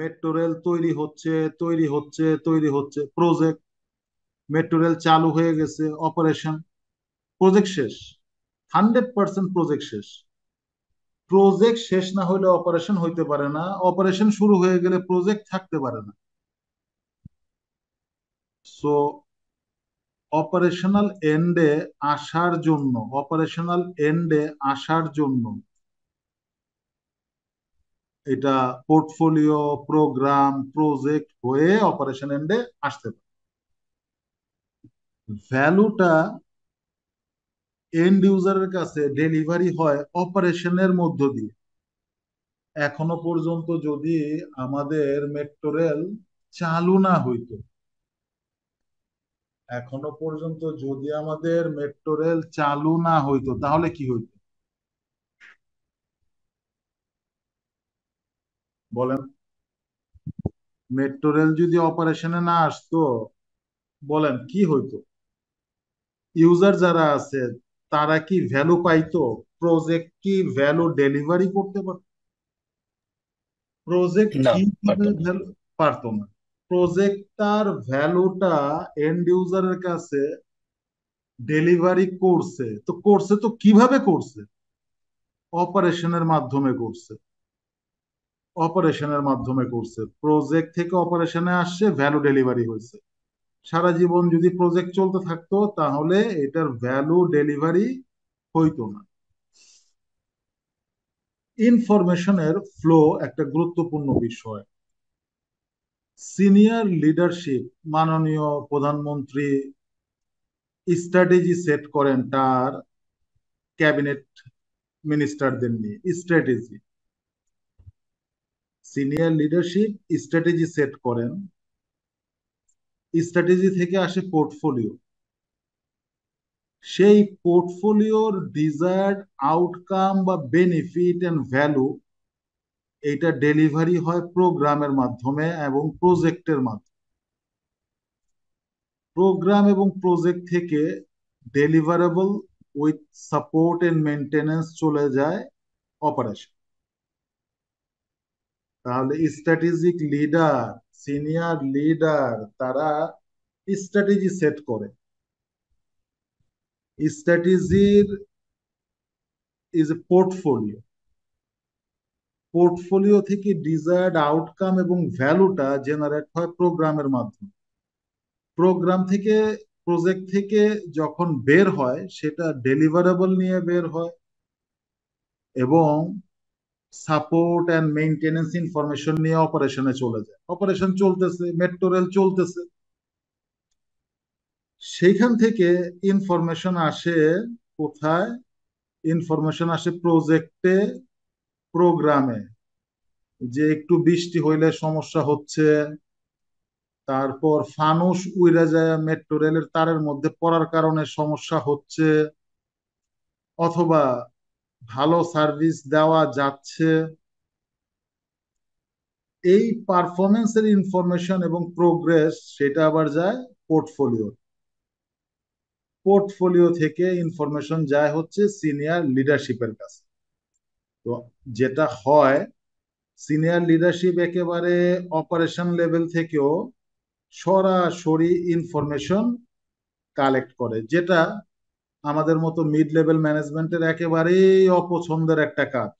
Metro rail তৈরি হচ্ছে তৈরি হচ্ছে তৈরি হচ্ছে প্রজেক্ট মেট্রো রেল চালু হয়ে গেছে অপারেশন প্রজেক্ট শেষ হান্ড্রেড পার্সেন্ট প্রজেক্ট শেষ প্রজেক্ট শেষ না হলে অপারেশন হইতে পারে না অপারেশন শুরু হয়ে গেলে প্রজেক্ট থাকতে পারে না সো অপারেশনাল এন্ডে আসার জন্য অপারেশনাল এন্ডে আসার জন্য এটা পোর্টফোলিও প্রোগ্রাম প্রজেক্ট হয়ে অপারেশন এন্ডে আসতে পারে ভ্যালুটা এন্ড ইউজারের কাছে ডেলিভারি হয় অপারেশনের মধ্য দিয়ে এখনো পর্যন্ত যদি আমাদের মেট্রোরেল চালু না হইতো এখনো পর্যন্ত যদি আমাদের মেট্রোরেল চালু না হইতো তাহলে কি হইতো বলেন মেট্রো রেল যদি অপারেশনে না আসতো বলেন কি হইতো ইউজার যারা আছে তারা কি ভ্যালু পাইতো প্রজেক্ট কি ভ্যালু ডেলিভারি করতে পারত প্রজেক্ট ভ্যালু পারতো না প্রজেক্ট তার ভ্যালুটা এন্ড ইউজারের কাছে ডেলিভারি করছে তো করছে তো কিভাবে করছে অপারেশনের মাধ্যমে করছে অপারেশনের মাধ্যমে করছে প্রজেক্ট থেকে অপারেশনে আসছে ভ্যালু ডেলিভারি হয়েছে সারা জীবন যদি প্রজেক্ট চলতে থাকতো তাহলে এটার ভ্যালু ডেলিভারি হইতো না ইনফরমেশনের ফ্লো একটা গুরুত্বপূর্ণ বিষয় সিনিয়র লিডারশিপ মাননীয় প্রধানমন্ত্রী স্ট্র্যাটেজি সেট করেন তার ক্যাবিনেট মিনিস্টারদের নিয়ে strategy senior leadership strategy set করেন স্ট্র্যাটেজি থেকে আসে পোর্টফোলিও সেই পোর্টফোলিওর ডিজায়ার্ড আউটকাম বা বেনিফিট অ্যান্ড ভ্যালু এটা ডেলিভারি হয় প্রোগ্রামের মাধ্যমে এবং প্রজেক্টের মাধ্যমে প্রোগ্রাম এবং প্রজেক্ট থেকে deliverable with support and maintenance চলে যায় অপারেশন তাহলে স্ট্র্যাটেজিক লিডার সিনিয়র লিডার তারা স্ট্র্যাটেজি সেট করে স্ট্র্যাটেজির ইজ এ পোর্টফোলিও পোর্টফোলিও থেকে ডিজায়ার্ড আউটকাম এবং ভ্যালুটা জেনারেট হয় প্রোগ্রামের মাধ্যমে প্রোগ্রাম থেকে প্রজেক্ট থেকে যখন বের হয় সেটা ডেলিভারেবল নিয়ে বের হয় এবং সাপোর্ট অ্যান্ড মেইনটেনেন্স ইনফরমেশন নিয়ে অপারেশনে চলে যায় অপারেশন চলতেছে মেট্রো রেল চলতেছে সেইখান থেকে ইনফরমেশন আসে কোথায় ইনফরমেশন আসে প্রজেক্টে প্রোগ্রামে যে একটু বৃষ্টি হইলে সমস্যা হচ্ছে তারপর ফানুস উইরা যায় মেট্রো রেলের তারের মধ্যে পড়ার কারণে সমস্যা হচ্ছে অথবা ভালো সার্ভিস দেওয়া যাচ্ছে এই পারফরমেন্সের ইনফরমেশন এবং প্রোগ্রেস সেটা আবার যায় পোর্টফোলিও পোর্টফোলিও থেকে ইনফরমেশন যায় হচ্ছে সিনিয়র লিডারশিপের কাছে তো যেটা হয় সিনিয়র লিডারশিপ একেবারে অপারেশন লেভেল থেকেও সরাসরি ইনফরমেশন কালেক্ট করে যেটা আমাদের মতো মিড লেভেল ম্যানেজমেন্টের একেবারেই অপছন্দের একটা কাজ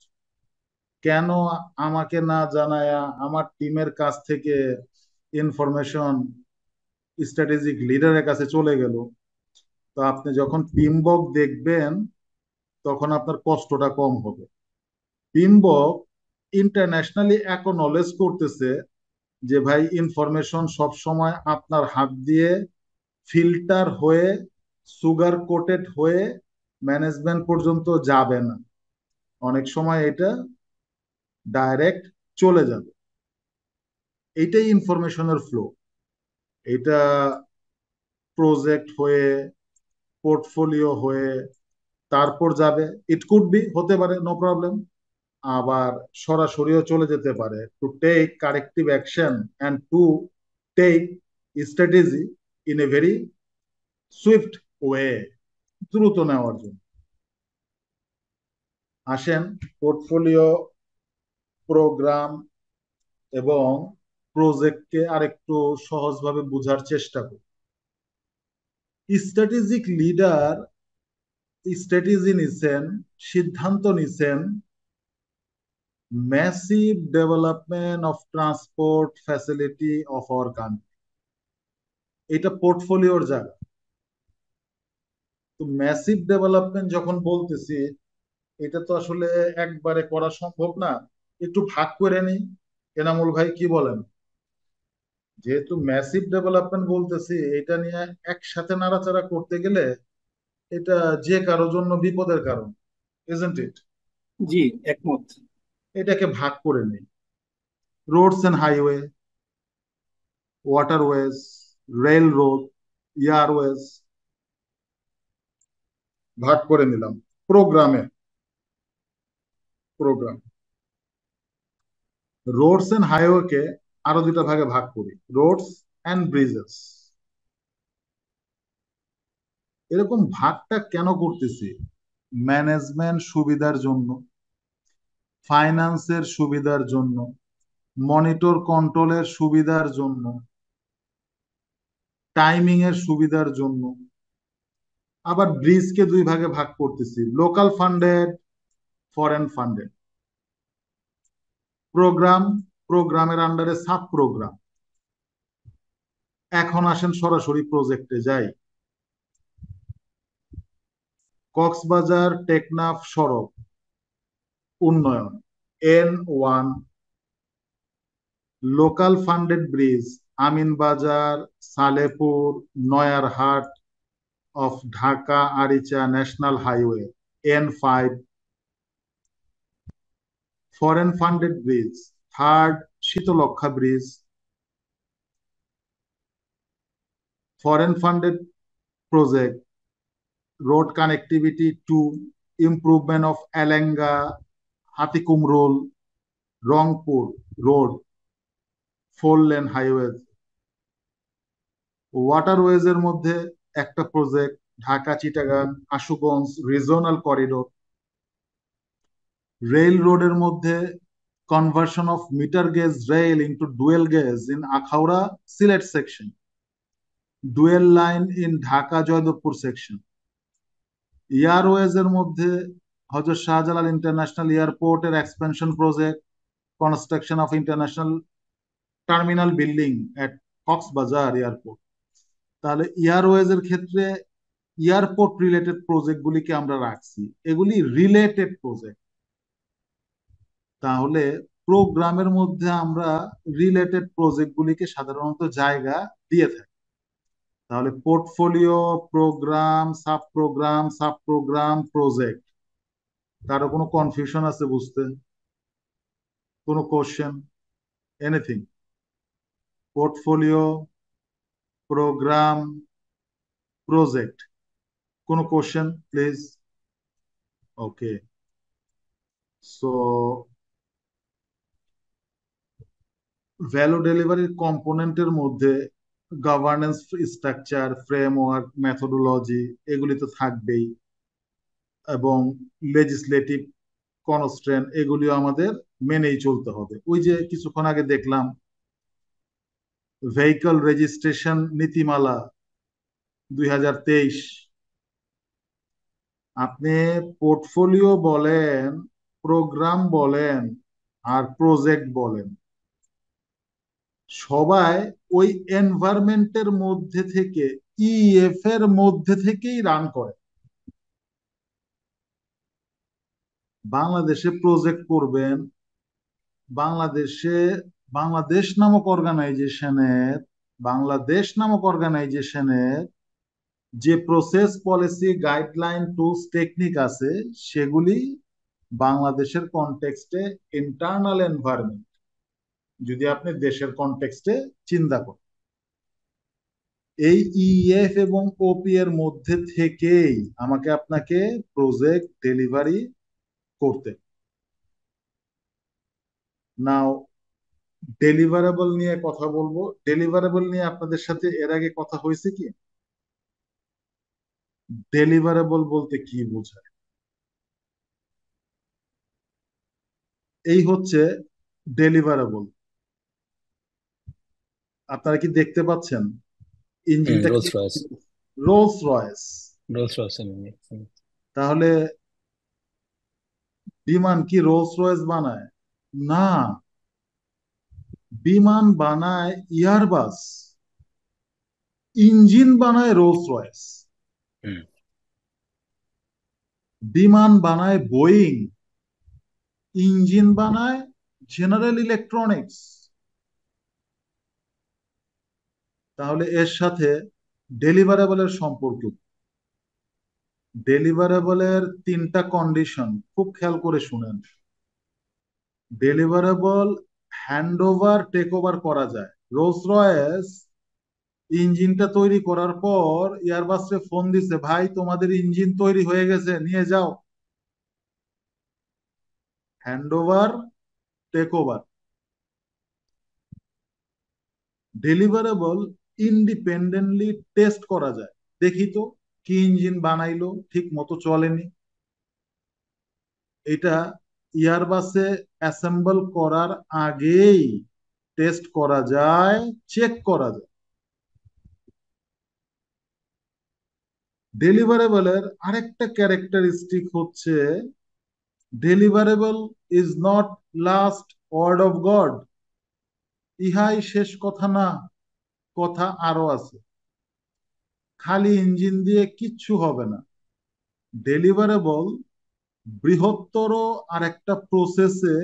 কেন আমাকে না জানায়া আমার টিমের কাছ থেকে ইনফরমেশন স্ট্র্যাটেজিক লিডারের কাছে চলে গেল তো আপনি যখন পিম্বক দেখবেন তখন আপনার কষ্টটা কম হবে পিম্বক ইন্টারন্যাশনালি নলেজ করতেছে যে ভাই ইনফরমেশন সব সময় আপনার হাত দিয়ে ফিল্টার হয়ে সুগার কোটেড হয়ে ম্যানেজমেন্ট পর্যন্ত যাবে না অনেক সময় এটা ডাইরেক্ট চলে যাবে এইটাই ইনফরমেশনের ফ্লো এটা প্রজেক্ট হয়ে পোর্টফোলিও হয়ে তারপর যাবে ইট কুড বি হতে পারে নো প্রবলেম আবার সরাসরিও চলে যেতে পারে to take corrective action and to take strategy in a very swift way দ্রুত নেওয়ার জন্য আসেন পোর্টফোলিও প্রোগ্রাম এবং প্রজেক্টকে আরেকটু সহজভাবে বোঝার চেষ্টা করি স্ট্র্যাটেজিক লিডার স্ট্র্যাটেজি নিছেন সিদ্ধান্ত নিছেন massive development of transport facility of our country এটা পোর্টফোলিওর জায়গা তো ম্যাসিভ ডেভেলপমেন্ট যখন বলতেছি এটা তো আসলে একবারে করা সম্ভব না একটু ভাগ করে নি এনামুল ভাই কি বলেন যেহেতু ম্যাসিভ ডেভেলপমেন্ট বলতেছি এটা নিয়ে একসাথে নাড়াচাড়া করতে গেলে এটা যে কারোর জন্য বিপদের কারণ ইজেন্ট ইট জি একমত এটাকে ভাগ করে নিই roads and highway waterways rail road ways ভাগ করে নিলাম প্রোগ্রামে প্রোগ্রাম রোডস এন্ড হাইওয়েকে আরো দুটা ভাগে ভাগ করি রোডস অ্যান্ড ব্রিজেস এরকম ভাগটা কেন করতেছি ম্যানেজমেন্ট সুবিধার জন্য ফাইন্যান্সের সুবিধার জন্য মনিটর কন্ট্রোলের সুবিধার জন্য টাইমিং এর সুবিধার জন্য আবার ব্রিজকে দুই ভাগে ভাগ করতেছি local funded foreign funded program প্রোগ্রামের আন্ডারে সাব প্রোগ্রাম এখন আসেন সরাসরি প্রজেক্টে যাই কক্সবাজার টেকনাফ সড়ক উন্নয়ন N one local funded bridge Aminbazar Salepur Nayarhat of Dhaka Aricha National Highway, N5, foreign funded bridge, third Shitolakha Bridge, foreign funded project, road connectivity to improvement of Alanga, Hatikumrul, Rangpur road, four lane highways, ওয়াটারওয়েজের মধ্যে একটা project Dhaka Chittagong Ashuganj regional corridor rail রোডের মধ্যে conversion of meter gauge rail into dual gauge in Akhaura Sylhet section dual line in Dhaka Joydebpur section airways এর মধ্যে Hazrat Shahjalal international এয়ারপোর্টের expansion project construction of international terminal building at Cox's Bazar airport তাহলে airways এর ক্ষেত্রে এয়ারপোর্ট রিলেটেড প্রজেক্টগুলিকে আমরা রাখছি এগুলি রিলেটেড প্রজেক্ট তাহলে প্রোগ্রামের মধ্যে আমরা রিলেটেড প্রজেক্টগুলিকে সাধারণত জায়গা দিয়ে থাকি তাহলে portfolio program sub program sub program project কারো কোনো কনফিউশন আছে বুঝতে কোনো question anything portfolio program project কোনো question please okay so value ডেলিভারির কম্পোনেন্টের মধ্যে গভর্নেন্স স্ট্রাকচার ফ্রেমওয়ার্ক মেথোডোলজি এগুলি তো থাকবেই এবং লেজিসলেটিভ কনস্ট্রেন এগুলিও আমাদের মেনেই চলতে হবে ওই যে কিছুক্ষণ আগে দেখলাম ভেহিকল রেজিস্ট্রেশন নীতিমালা দুই আপনি পোর্টফোলিও বলেন প্রোগ্রাম বলেন আর প্রজেক্ট বলেন সবাই ওই এনভারমেন্টের মধ্যে থেকে ইএফ e এর মধ্যে থেকেই রান করে বাংলাদেশে প্রজেক্ট করবেন বাংলাদেশে বাংলাদেশ নামক অর্গানাইজেশনের বাংলাদেশ নামক অর্গানাইজেশনের যে process policy guideline tools technique আছে সেগুলি বাংলাদেশের কনটেক্সটে ইন্টারনাল এনভায়রনমেন্ট যদি আপনি দেশের কনটেক্সটে চিন্তা করেন এই ইএফ e e এবং ওপি এর মধ্যে থেকেই আমাকে আপনাকে প্রজেক্ট ডেলিভারি করতে নাও ডেলিভারেবল নিয়ে কথা বলবো ডেলিভারেবল নিয়ে আপনাদের সাথে এর আগে কথা হয়েছে কি ডেলিভারেবল বলতে কি বোঝায় এই হচ্ছে ডেলিভারেবল আপনারা কি দেখতে পাচ্ছেন হ্যাঁ, রয়েস হ্যাঁ। তাহলে বিমান কি রোলস রয়েস বানায় না বিমান বানায় ইয়ারবাস ইঞ্জিন বানায় রোলস রয়েস বিমান বানায় বোয়িং ইঞ্জিন বানায় জেনারেল ইলেকট্রনিক্স তাহলে এর সাথে ডেলিভারেবলের সম্পর্ক ডেলিভারেবলের তিনটা কন্ডিশন খুব খেয়াল করে শুনেন deliverable hand over take over করা যায় রোলস রয়েস ইঞ্জিনটা তৈরি করার পর এয়ারবাসে ফোন দিছে ভাই তোমাদের ইঞ্জিন তৈরি হয়ে গেছে নিয়ে যাও hand over take over deliverable independently test করা যায় দেখি তো কি ইঞ্জিন বানাইলো ঠিক মতো চলেনি এটা ইয়ারবাসে অ্যাসেম্বল করার আগেই টেস্ট করা যায় চেক করা যায় ডেলিভারেবলের আরেকটা ক্যারেক্টারিস্টিক হচ্ছে deliverable is not last word of God ইহাই শেষ কথা না কথা আরো আছে খালি ইঞ্জিন দিয়ে কিচ্ছু হবে না ডেলিভারেবল বৃহত্তর আর একটা প্রসেসে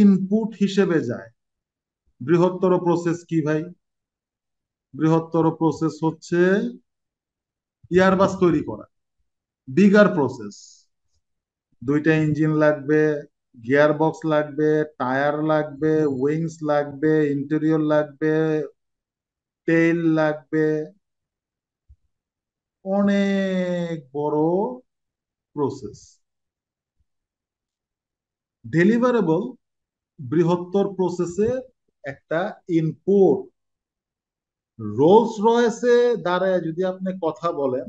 ইনপুট হিসেবে যায় বৃহত্তর প্রসেস কি ভাই বৃহত্তর প্রসেস হচ্ছে ইয়ারবাস তৈরি করা বিগার প্রসেস দুইটা ইঞ্জিন লাগবে গিয়ার বক্স লাগবে টায়ার লাগবে উইংস লাগবে ইন্টেরিয়র লাগবে তেল লাগবে অনেক বড় প্রসেস ডেলিভারেবল বৃহত্তর প্রসেসের একটা ইনপুট রোলস রয়েসে দ্বারায় যদি আপনি কথা বলেন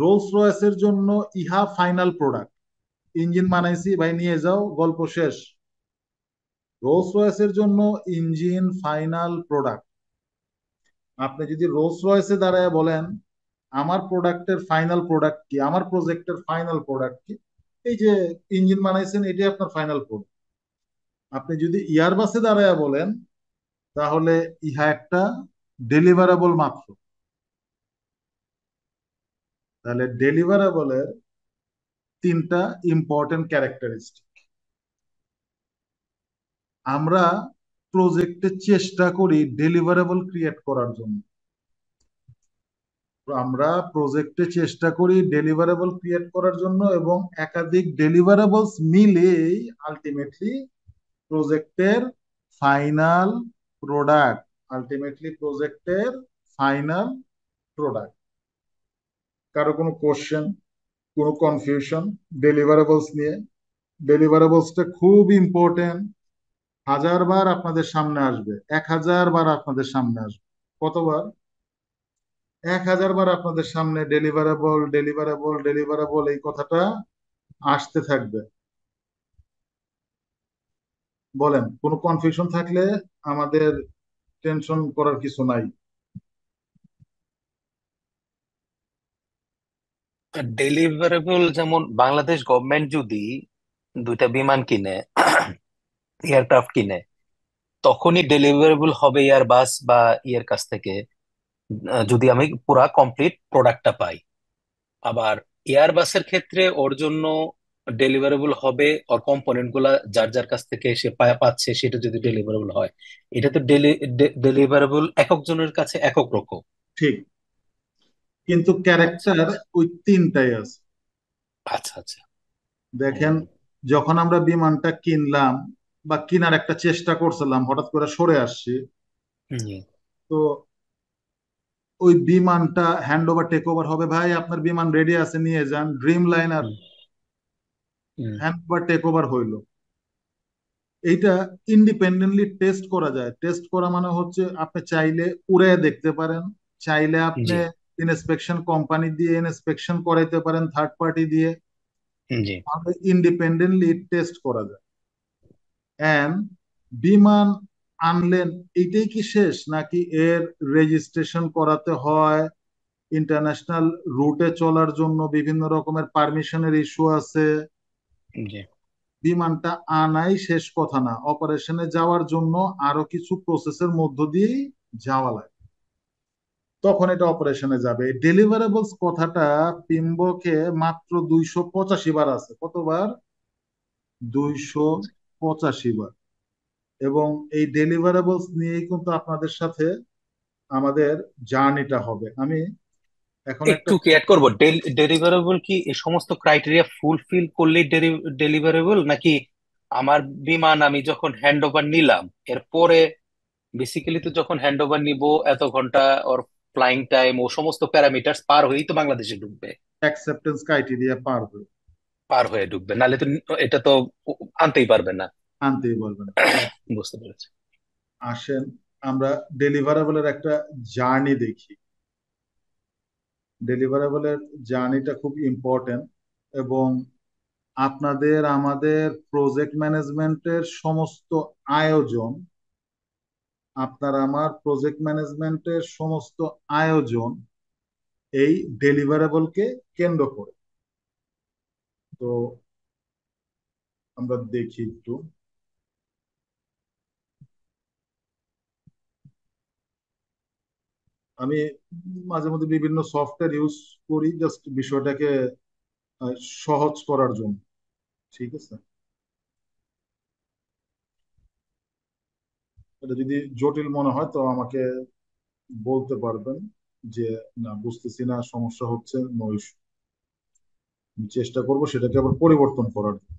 রোলস রয়েসের জন্য ইহা ফাইনাল প্রোডাক্ট ইঞ্জিন বানাইছি ভাই নিয়ে যাও গল্প শেষ রোলস রয়েসের জন্য ইঞ্জিন ফাইনাল প্রোডাক্ট আপনি যদি রোলস রয়েসে দ্বারায় বলেন আমার প্রোডাক্টের ফাইনাল প্রোডাক্ট কি আমার প্রজেক্টের ফাইনাল প্রোডাক্ট কি এই যে ইঞ্জিন বানাইছেন এটি আপনার ফাইনাল প্রোডাক্ট আপনি যদি ইয়ারবাসে দাঁড়ায় বলেন তাহলে ইহা একটা ডেলিভারেবল মাত্র তাহলে ডেলিভারেবলের তিনটা ইম্পর্টেন্ট ক্যারেক্টারিস্টিক আমরা প্রজেক্টে চেষ্টা করি ডেলিভারেবল ক্রিয়েট করার জন্য আমরা প্রজেক্টে চেষ্টা করি ডেলিভারেবল ক্রিয়েট করার জন্য এবং একাধিক ডেলিভারেবলস মিলেই আলটিমেটলি প্রজেক্টের ফাইনাল প্রোডাক্ট আলটিমেটলি প্রজেক্টের ফাইনাল প্রোডাক্ট কারো কোনো কোশ্চেন কোনো কনফিউশন ডেলিভারেবলস নিয়ে ডেলিভারেবলসটা খুব ইম্পর্টেন্ট হাজার বার আপনাদের সামনে আসবে এক হাজার বার আপনাদের সামনে আসবে কতবার এক হাজার বার আপনাদের সামনে ডেলিভারেবল ডেলিভারেবল ডেলিভারেবল এই কথাটা আসতে থাকবে বলেন কোনো কনফিউশন থাকলে আমাদের টেনশন করার কিছু নাই ডেলিভারেবল যেমন বাংলাদেশ গভর্নমেন্ট যদি দুইটা বিমান কিনে এয়ারক্রাফট কিনে তখনই ডেলিভারেবল হবে এয়ারবাস বা ইয়ের কাছ থেকে যদি আমি পুরা কমপ্লিট প্রোডাক্টটা পাই আবার এয়ারবাসের ক্ষেত্রে ওর জন্য ডেলিভারেবল হবে ওর কম্পোনেন্ট গুলা যার যার কাছ থেকে সে পাচ্ছে সেটা যদি ডেলিভারেবল হয় এটা তো ডেলিভারেবল একক জনের কাছে একক রকম ঠিক কিন্তু ক্যারেক্টার ওই তিনটাই আছে আচ্ছা আচ্ছা দেখেন যখন আমরা বিমানটা কিনলাম বা কিনার একটা চেষ্টা করছিলাম হঠাৎ করে সরে আসছি তো ওই বিমানটা হ্যান্ড ওভার টেক ওভার হবে ভাই আপনার বিমান রেডি আছে নিয়ে যান Dreamliner hand over take over হইল এইটা ইন্ডিপেন্ডেন্টলি টেস্ট করা যায় টেস্ট করা মানে হচ্ছে আপনি চাইলে উড়ে দেখতে পারেন চাইলে আপনি ইনস্পেকশন কোম্পানি দিয়ে ইনস্পেকশন করাইতে পারেন থার্ড পার্টি দিয়ে ইন্ডিপেন্ডেন্টলি টেস্ট করা যায় অ্যান্ড বিমান আনলেন এইটাই কি শেষ নাকি এর রেজিস্ট্রেশন করাতে হয় ইন্টারন্যাশনাল রুটে চলার জন্য বিভিন্ন রকমের পারমিশনের ইস্যু আছে বিমানটা আনাই শেষ কথা না অপারেশনে যাওয়ার জন্য আরো কিছু প্রসেসের মধ্য দিয়ে যাওয়া লাগে তখন এটা অপারেশনে যাবে ডেলিভারেবলস কথাটা পিম্বকে মাত্র দুইশো পঁচাশি বার আছে কতবার দুইশো পঁচাশি বার এবং এই ডেলিভারেবলস নিয়েই কিন্তু আপনাদের সাথে আমাদের জার্নিটা হবে আমি এখন একটু কি অ্যাড করব ডেলিভারেবল কি এই সমস্ত ক্রাইটেরিয়া ফুলফিল করলে ডেলিভারেবল নাকি আমার বিমান আমি যখন হ্যান্ড ওভার নিলাম এরপরে বেসিক্যালি তো যখন হ্যান্ড ওভার নিব এত ঘন্টা ওর ফ্লাইং টাইম ও সমস্ত প্যারামিটার পার হয়েই তো বাংলাদেশে ঢুকবে অ্যাকসেপ্টেন্স ক্রাইটেরিয়া পার হয়ে পার হয়ে ঢুকবে নাহলে তো এটা তো আনতেই পারবে না আনতেই বলবেন বুঝতে পেরেছি আসেন আমরা ডেলিভারেবলের একটা জার্নি দেখি ডেলিভারেবলের জার্নিটা খুব ইম্পর্টেন্ট এবং আপনাদের আমাদের প্রজেক্ট ম্যানেজমেন্টের সমস্ত আয়োজন আপনার আমার প্রজেক্ট ম্যানেজমেন্টের সমস্ত আয়োজন এই ডেলিভারেবলকে কেন্দ্র করে তো আমরা দেখি একটু আমি মাঝে মধ্যে বিভিন্ন সফটওয়্যার ইউজ করি জাস্ট বিষয়টাকে সহজ করার জন্য ঠিক আছে এটা যদি জটিল মনে হয় তো আমাকে বলতে পারবেন যে না বুঝতেছি না সমস্যা হচ্ছে নৈশ চেষ্টা করব সেটাকে আবার পরিবর্তন করার জন্য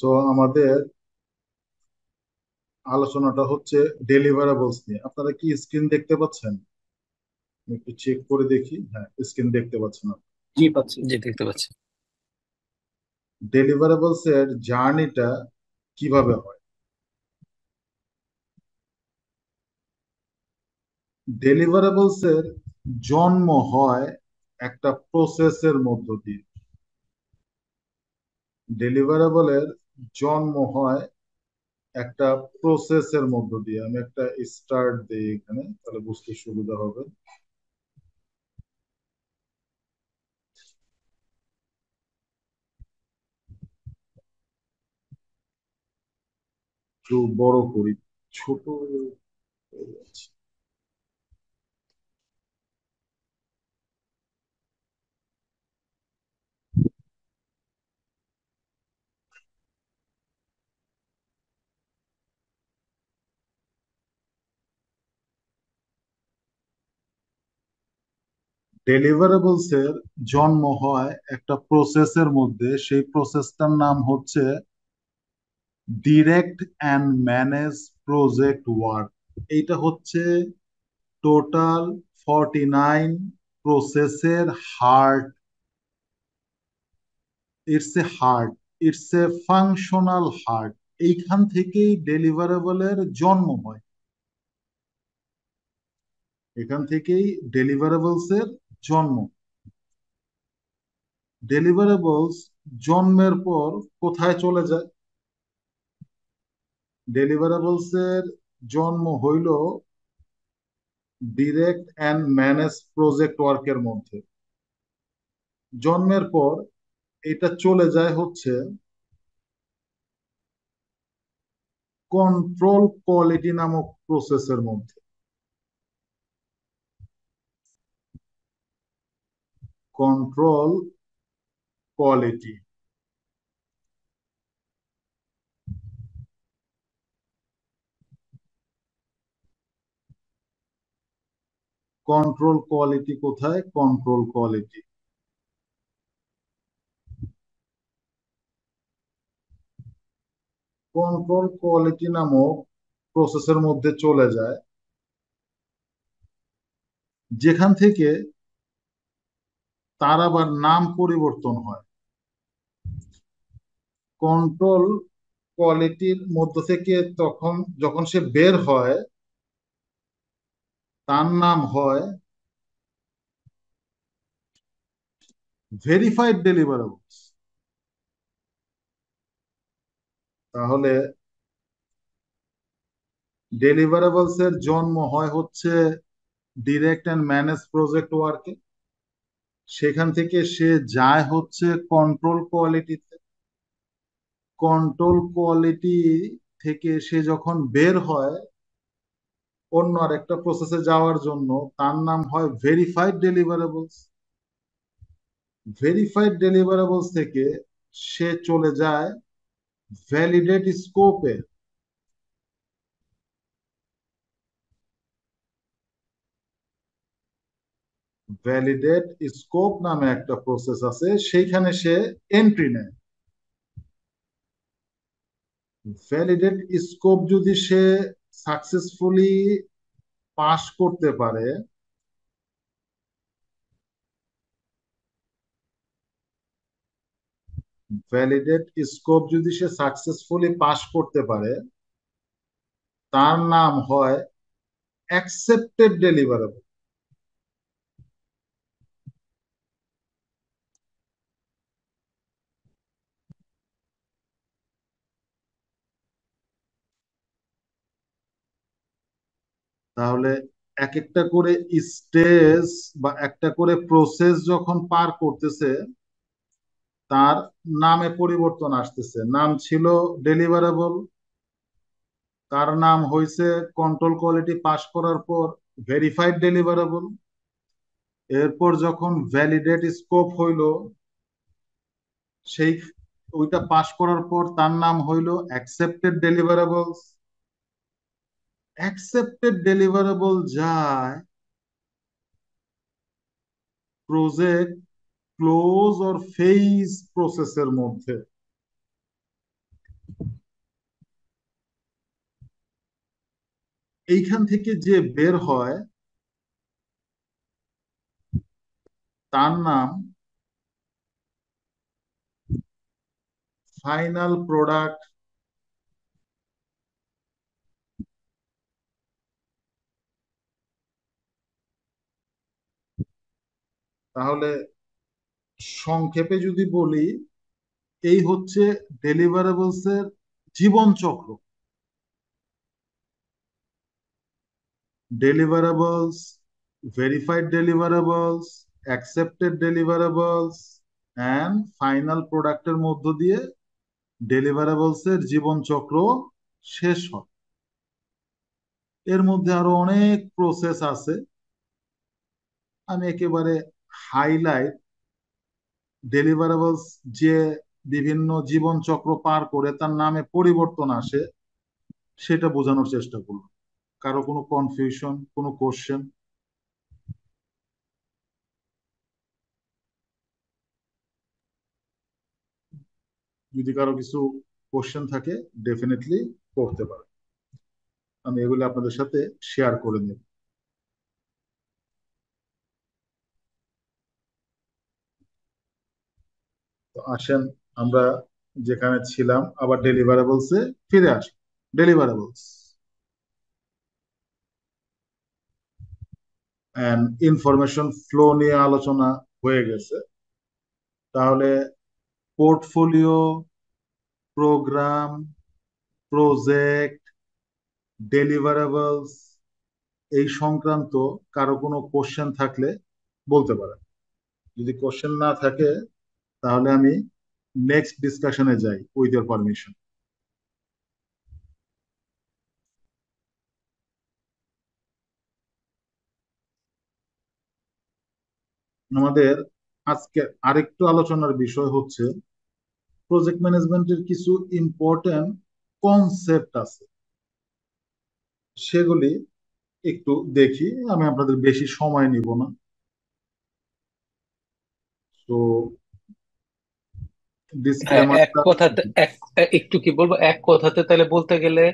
সো আমাদের আলোচনাটা হচ্ছে ডেলিভারেবলস নিয়ে আপনারা কি স্ক্রিন দেখতে পাচ্ছেন একটু চেক করে দেখি হ্যাঁ স্ক্রিন দেখতে পাচ্ছেন জি পাচ্ছি জি দেখতে পাচ্ছি ডেলিভারেবলস এর জার্নিটা কিভাবে হয় ডেলিভারেবলস এর জন্ম হয় একটা প্রসেসের মধ্য দিয়ে ডেলিভারেবলের জন্ম হয় একটা প্রসেসের মধ্য দিয়ে আমি একটা স্টার্ট দিই এখানে তাহলে বুঝতে সুবিধা হবে একটু বড় করি ছোট ডেলিভারেবলস এর জন্ম হয় একটা প্রসেসের মধ্যে সেই প্রসেসটার নাম হচ্ছে direct and manage project work এইটা হচ্ছে টোটাল ফর্টি নাইন প্রসেসের heart it's a heart it's a functional heart এইখান থেকেই ডেলিভারেবলের জন্ম হয় এখান থেকেই ডেলিভারেবলস এর জন্ম ডেলিভারেবলস জন্মের পর কোথায় চলে যায় ডেলিভারেবলস এর জন্ম হইল ডিরেক্ট অ্যান্ড ম্যানেজ প্রজেক্ট ওয়ার্কের মধ্যে জন্মের পর এটা চলে যায় হচ্ছে কন্ট্রোল কোয়ালিটি নামক প্রসেসের মধ্যে control quality. কন্ট্রোল কোয়ালিটি কোথায় কন্ট্রোল কোয়ালিটি কন্ট্রোল কোয়ালিটি নামক প্রসেসের মধ্যে চলে যায় যেখান থেকে তার আবার নাম পরিবর্তন হয় কন্ট্রোল কোয়ালিটির মধ্য থেকে তখন যখন সে বের হয় তার নাম হয় ভেরিফাইড ডেলিভারেবলস তাহলে ডেলিভারেবলস এর জন্ম হয় হচ্ছে ডিরেক্ট অ্যান্ড ম্যানেজ প্রজেক্ট ওয়ার্কে সেখান থেকে সে যায় হচ্ছে কন্ট্রোল কোয়ালিটিতে কন্ট্রোল কোয়ালিটি থেকে সে যখন বের হয় অন্য আর একটা প্রসেসে যাওয়ার জন্য তার নাম হয় ভেরিফাইড ডেলিভারেবলস ভেরিফাইড ডেলিভারেবলস থেকে সে চলে যায় ভ্যালিডেট স্কোপে ভ্যালিডেট স্কোপ নামে একটা প্রসেস আছে সেইখানে সে এন্ট্রি নেয় ভ্যালিডেট স্কোপ যদি সে সাকসেসফুলি পাস করতে পারে ভ্যালিডেট স্কোপ যদি সে সাকসেসফুলি পাস করতে পারে তার নাম হয় অ্যাকসেপ্টেড ডেলিভারেবল তাহলে এক একটা করে স্টেজ বা একটা করে প্রসেস যখন পার করতেছে তার নামে পরিবর্তন আসতেছে নাম ছিল ডেলিভারেবল তার নাম হয়েছে কন্ট্রোল কোয়ালিটি পাস করার পর ভেরিফাইড ডেলিভারেবল এরপর যখন ভ্যালিডেট স্কোপ হইল সেই ওইটা পাস করার পর তার নাম হইল অ্যাকসেপ্টেড ডেলিভারেবলস অ্যাকসেপ্টেড ডেলিভারেবল যায় প্রজেক্ট ক্লোজ অর ফেইস প্রসেসের মধ্যে এইখান থেকে যে বের হয় তার নাম ফাইনাল প্রোডাক্ট তাহলে সংক্ষেপে যদি বলি এই হচ্ছে ডেলিভারেবলস এর জীবন চক্র deliverables verified deliverables accepted deliverables and final প্রোডাক্টের মধ্য দিয়ে ডেলিভারেবলস এর জীবন চক্র শেষ হয় এর মধ্যে আরো অনেক প্রসেস আছে আমি একেবারে হাইলাইট ডেলিভারেবলস যে বিভিন্ন জীবন চক্র পার করে তার নামে পরিবর্তন আসে সেটা বোঝানোর চেষ্টা করব কারো কোনো কনফিউশন কোনো কোশ্চেন যদি কারো কিছু কোশ্চেন থাকে ডেফিনেটলি করতে পারে আমি এগুলো আপনাদের সাথে শেয়ার করে নেব আসেন আমরা যেখানে ছিলাম আবার ডেলিভারেবলসে ফিরে আসেন ডেলিভারেবলস অ্যান্ড ইনফরমেশন ফ্লো নিয়ে আলোচনা হয়ে গেছে তাহলে পোর্টফোলিও প্রোগ্রাম প্রজেক্ট ডেলিভারেবলস এই সংক্রান্ত কারো কোনো কোশ্চেন থাকলে বলতে পারেন যদি কোশ্চেন না থাকে তাহলে আমি নেক্সট ডিসকাশনে যাই উইথ ইউর পারমিশন আমাদের আজকে আরেকটু আলোচনার বিষয় হচ্ছে প্রজেক্ট ম্যানেজমেন্টের কিছু ইম্পর্টেন্ট কনসেপ্ট আছে সেগুলি একটু দেখি আমি আপনাদের বেশি সময় নিব না তো এক কথাতে একটু কি বলবো এক কথাতে তাহলে বলতে গেলে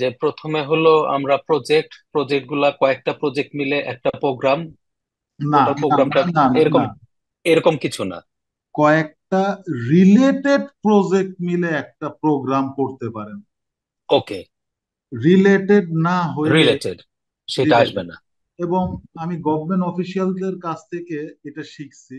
যে প্রথমে হলো আমরা প্রজেক্ট প্রজেক্ট গুলা কয়েকটা প্রজেক্ট মিলে একটা প্রোগ্রাম না প্রোগ্রামটা এরকম এরকম কিছু না কয়েকটা রিলেটেড প্রজেক্ট মিলে একটা প্রোগ্রাম করতে পারেন ওকে রিলেটেড না হয়ে রিলেটেড সেটা আসবে না এবং আমি গভর্নমেন্ট অফিসিয়ালদের কাছ থেকে এটা শিখছি